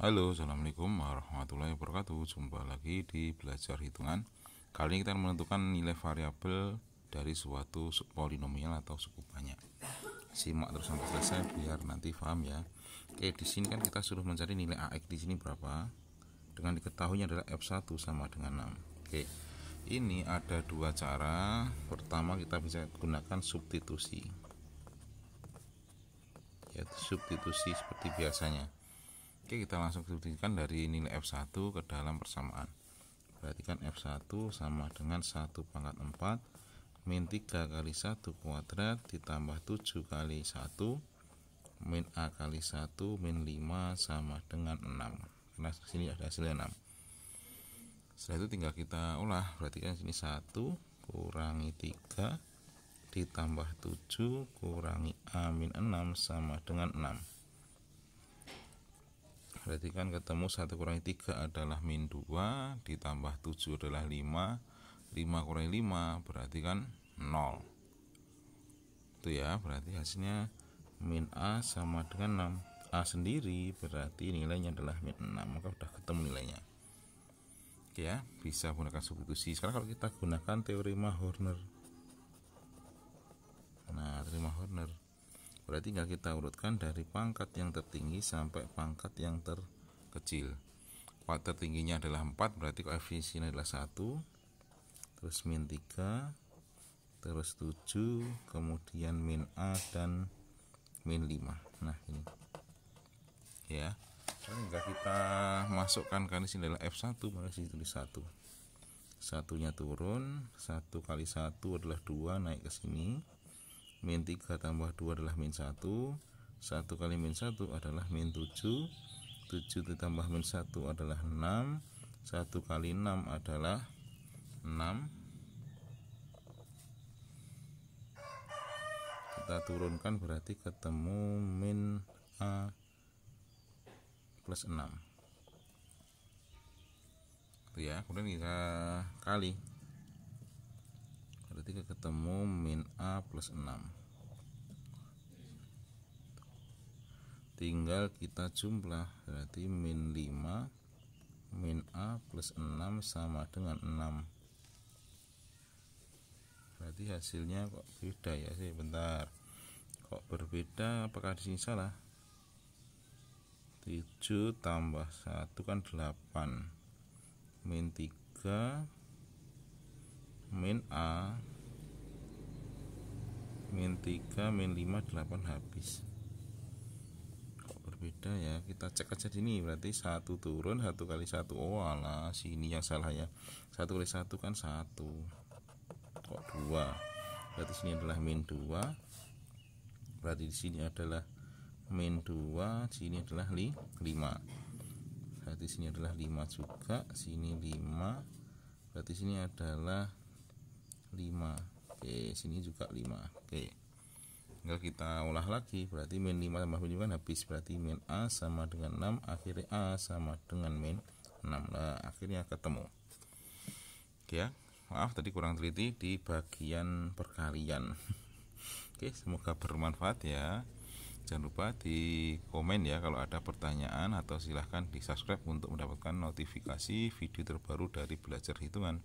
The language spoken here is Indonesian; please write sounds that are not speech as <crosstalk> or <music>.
Halo, Assalamualaikum warahmatullahi wabarakatuh Jumpa lagi di belajar hitungan Kali ini kita menentukan nilai variabel dari suatu polinomial atau suku banyak Simak terus sampai selesai biar nanti paham ya Oke, di sini kan kita suruh mencari nilai AX di sini berapa Dengan diketahuinya adalah F1 sama dengan 6 Oke, ini ada dua cara Pertama kita bisa gunakan substitusi ya, Substitusi seperti biasanya Oke kita langsung substitusikan dari nilai F1 ke dalam persamaan perhatikan F1 sama dengan 1 pangkat 4 Min 3 kali 1 kuadrat ditambah 7 kali 1 Min A kali 1 min 5 sama dengan 6 Karena sini ada hasilnya 6 Setelah itu tinggal kita olah perhatikan sini 1 kurangi 3 ditambah 7 kurangi A min 6 sama dengan 6 berarti kan ketemu 1 kurangi 3 adalah min 2 ditambah 7 adalah 5 5 kurangi 5 berarti kan 0 itu ya berarti hasilnya min A sama dengan 6 A sendiri berarti nilainya adalah min 6 maka sudah ketemu nilainya Oke ya bisa gunakan substitusi sekarang kalau kita gunakan teorema Horner nah teorema Horner berarti tinggal kita urutkan dari pangkat yang tertinggi sampai pangkat yang terkecil kuarter tertingginya adalah 4 berarti koefisiennya adalah 1 terus min 3 terus 7 kemudian min A dan min 5 nah ini ya Sehingga kita masukkan karena sini adalah F1 maka sini tulis 1 satunya turun 1 kali 1 adalah 2 naik ke sini min 3 tambah 2 adalah min 1 1 kali min 1 adalah min 7 7 ditambah min 1 adalah 6 1 kali 6 adalah 6 kita turunkan berarti ketemu min A plus 6 itu ya kemudian kita kali ketika ketemu min A plus 6 tinggal kita jumlah berarti min 5 min A plus 6 sama dengan 6 berarti hasilnya kok beda ya sih bentar kok berbeda apakah di sini salah 7 tambah 1 kan 8 min 3 min A min 3 min 5 8 habis kok berbeda ya kita cek aja sini berarti satu turun satu kali satu oh alah sini yang salah ya satu kali satu kan satu kok dua berarti sini adalah min 2 berarti di sini adalah min 2 sini adalah 5 berarti sini adalah 5 juga sini 5 berarti sini adalah 5 Oke sini juga 5 Oke tinggal kita olah lagi berarti min 5 tambah min 5 kan habis berarti min A sama dengan 6 akhirnya A sama dengan min 6 nah, akhirnya ketemu Oke ya maaf tadi kurang teliti di bagian perkalian <laughs> Oke semoga bermanfaat ya jangan lupa di komen ya kalau ada pertanyaan atau silahkan di subscribe untuk mendapatkan notifikasi video terbaru dari belajar hitungan